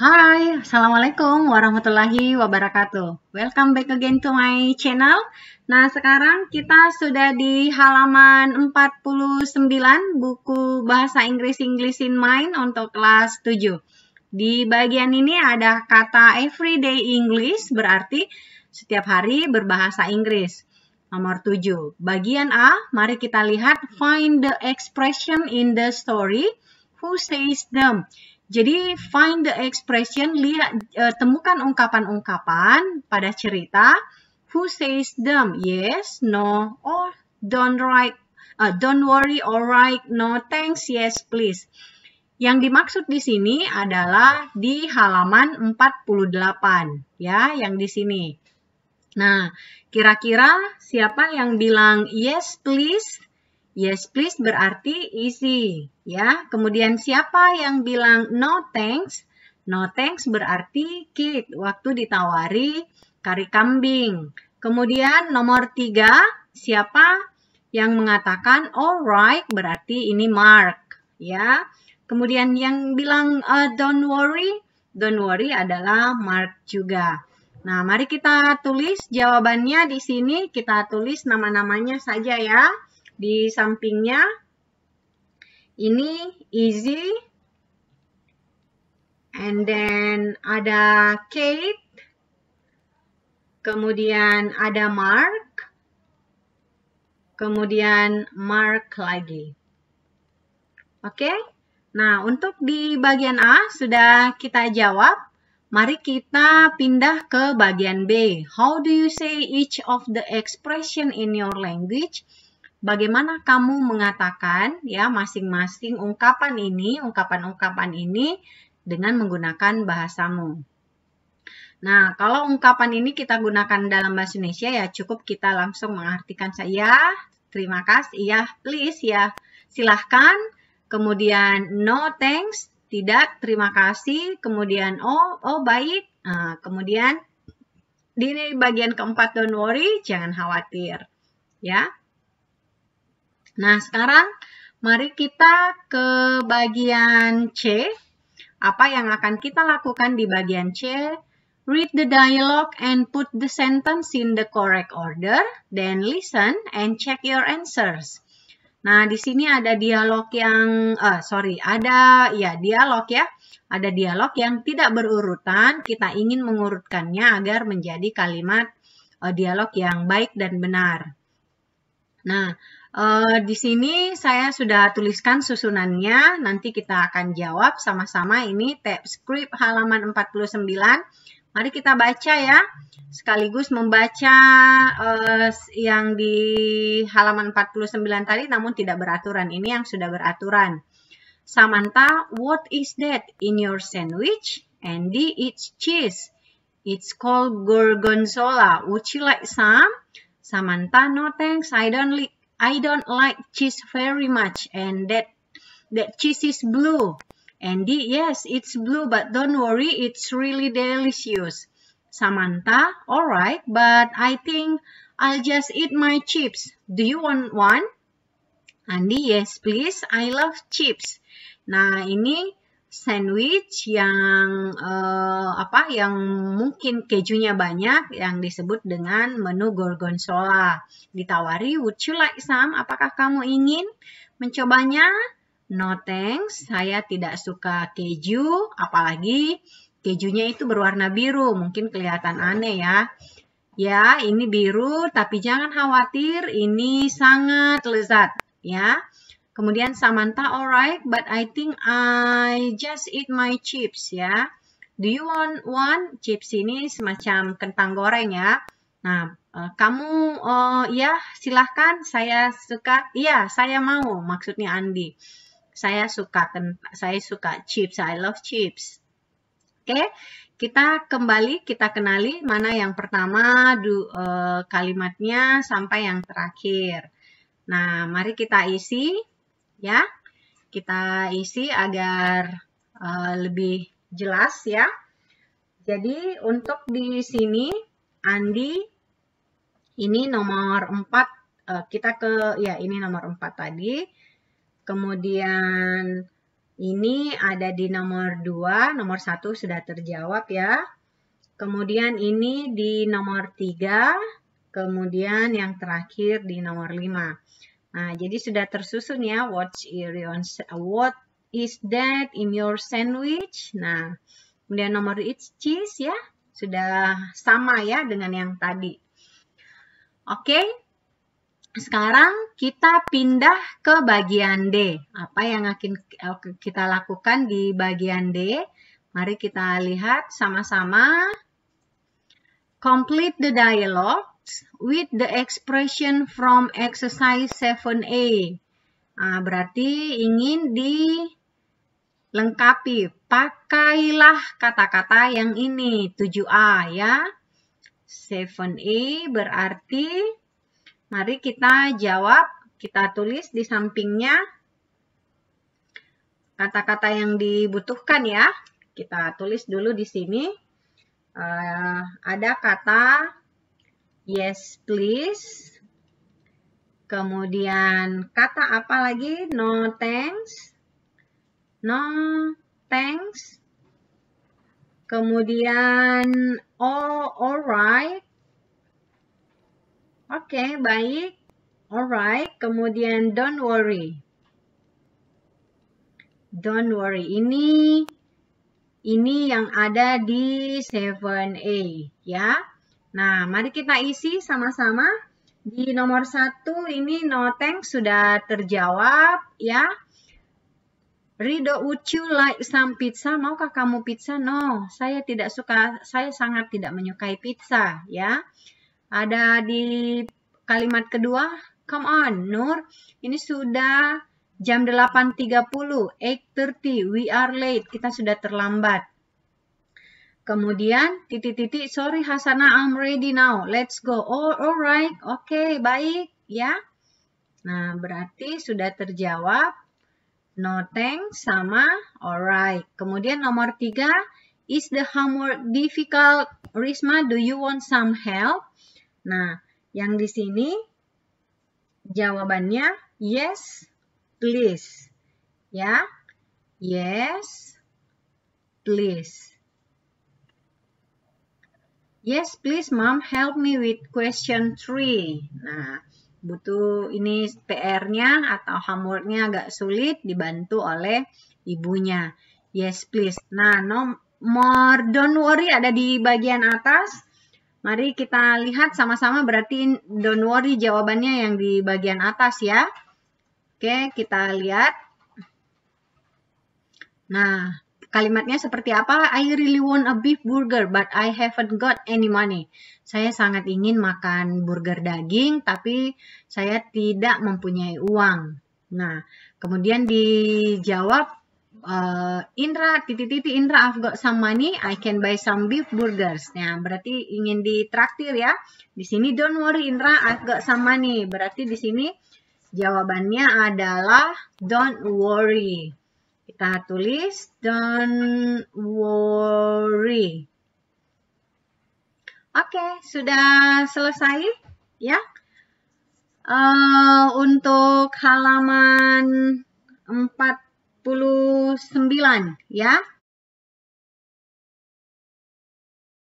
Hai, Assalamualaikum warahmatullahi wabarakatuh. Welcome back again to my channel. Nah, sekarang kita sudah di halaman 49 buku Bahasa Inggris English in Mind untuk kelas 7. Di bagian ini ada kata everyday English berarti setiap hari berbahasa Inggris. Nomor 7. Bagian A, mari kita lihat find the expression in the story who says them. Jadi find the expression, lihat uh, temukan ungkapan-ungkapan pada cerita who says them, yes, no, or don't write, uh, don't worry, or alright, no, thanks, yes, please. Yang dimaksud di sini adalah di halaman 48 ya, yang di sini. Nah, kira-kira siapa yang bilang yes please Yes please berarti isi ya. Kemudian siapa yang bilang no thanks? No thanks berarti kid waktu ditawari kari kambing. Kemudian nomor tiga siapa yang mengatakan alright berarti ini Mark ya. Kemudian yang bilang uh, don't worry, don't worry adalah Mark juga. Nah, mari kita tulis jawabannya di sini. Kita tulis nama-namanya saja ya. Di sampingnya ini easy. And then ada Kate. Kemudian ada Mark. Kemudian Mark lagi. Oke. Okay? Nah, untuk di bagian A sudah kita jawab. Mari kita pindah ke bagian B. How do you say each of the expression in your language? bagaimana kamu mengatakan ya masing-masing ungkapan ini, ungkapan-ungkapan ini dengan menggunakan bahasamu. Nah, kalau ungkapan ini kita gunakan dalam bahasa Indonesia ya cukup kita langsung mengartikan saya, terima kasih, ya, please ya, silahkan. Kemudian no thanks, tidak, terima kasih. Kemudian oh, oh baik. Nah, kemudian di bagian keempat don't worry, jangan khawatir. Ya. Nah, sekarang mari kita ke bagian C. Apa yang akan kita lakukan di bagian C? Read the dialogue and put the sentence in the correct order, then listen and check your answers. Nah, di sini ada dialog yang, uh, sorry, ada ya dialog ya. Ada dialog yang tidak berurutan, kita ingin mengurutkannya agar menjadi kalimat uh, dialog yang baik dan benar. Nah, Eh, di sini saya sudah tuliskan susunannya, nanti kita akan jawab sama-sama ini tab script halaman 49. Mari kita baca ya, sekaligus membaca uh, yang di halaman 49 tadi namun tidak beraturan, ini yang sudah beraturan. Samantha, what is that in your sandwich? Andy, it's cheese. It's called gorgonzola. Would you like some? Samantha, no thanks, I don't like I don't like cheese very much and that that cheese is blue. And the, yes, it's blue, but don't worry, it's really delicious. Samantha, alright, but I think I'll just eat my chips. Do you want one? Andy, yes please, I love chips. Nah, ini sandwich yang uh, apa yang mungkin kejunya banyak yang disebut dengan menu gorgonzola. Ditawari would you like some? Apakah kamu ingin mencobanya? No thanks, saya tidak suka keju apalagi kejunya itu berwarna biru. Mungkin kelihatan ya. aneh ya. Ya, ini biru tapi jangan khawatir ini sangat lezat ya. Kemudian Samantha, alright, but I think I just eat my chips ya. Do you want one? Chips ini semacam kentang goreng ya. Nah, uh, kamu uh, ya silahkan saya suka. Iya, saya mau maksudnya Andi. Saya suka saya suka chips. I love chips. Oke, okay? kita kembali kita kenali mana yang pertama du, uh, kalimatnya sampai yang terakhir. Nah, mari kita isi ya. Kita isi agar uh, lebih jelas ya. Jadi untuk di sini Andi ini nomor 4 uh, eh, kita ke ya ini nomor 4 tadi. Kemudian ini ada di nomor 2, nomor 1 sudah terjawab ya. Kemudian ini di nomor 3, kemudian yang terakhir di nomor 5. Nah, jadi sudah tersusun ya what is that in your sandwich. Nah, kemudian nomor it's cheese ya, sudah sama ya dengan yang tadi. Oke. Okay. Sekarang kita pindah ke bagian D. Apa yang akan kita lakukan di bagian D? Mari kita lihat sama-sama. Complete the dialogue with the expression from exercise 7A. Nah, berarti ingin dilengkapi. Pakailah kata-kata yang ini, 7A ya. 7A berarti, mari kita jawab, kita tulis di sampingnya kata-kata yang dibutuhkan ya. Kita tulis dulu di sini. Uh, ada kata Yes, please. Kemudian kata apa lagi? No thanks. No thanks. Kemudian oh alright. Oke, okay, baik. Alright, kemudian don't worry. Don't worry. Ini ini yang ada di 7A ya. Nah, mari kita isi sama-sama. Di nomor satu ini noteng sudah terjawab ya. Rido, would you like some pizza? Maukah kamu pizza? No, saya tidak suka, saya sangat tidak menyukai pizza ya. Ada di kalimat kedua, come on Nur, ini sudah jam 8.30, 8.30, we are late, kita sudah terlambat Kemudian titik-titik sorry Hasana I'm ready now. Let's go. Oh, alright. Oke, okay, baik ya. Nah, berarti sudah terjawab no thanks sama alright. Kemudian nomor tiga, is the homework difficult? Risma, do you want some help? Nah, yang di sini jawabannya yes, please. Ya, yes, please. Yes, please mom help me with question 3. Nah, butuh ini PR-nya atau homework-nya agak sulit dibantu oleh ibunya. Yes, please. Nah, no more don't worry ada di bagian atas. Mari kita lihat sama-sama berarti don't worry jawabannya yang di bagian atas ya. Oke, kita lihat. Nah, Kalimatnya seperti apa? I really want a beef burger, but I haven't got any money. Saya sangat ingin makan burger daging, tapi saya tidak mempunyai uang. Nah, kemudian dijawab, uh, Indra, titi titi Indra, I've got some money, I can buy some beef burgers. Nah, berarti ingin ditraktir ya. Di sini, don't worry Indra, I've got some money. Berarti di sini jawabannya adalah don't worry. Kita tulis don't worry. Oke, okay, sudah selesai ya. Uh, untuk halaman 49 ya.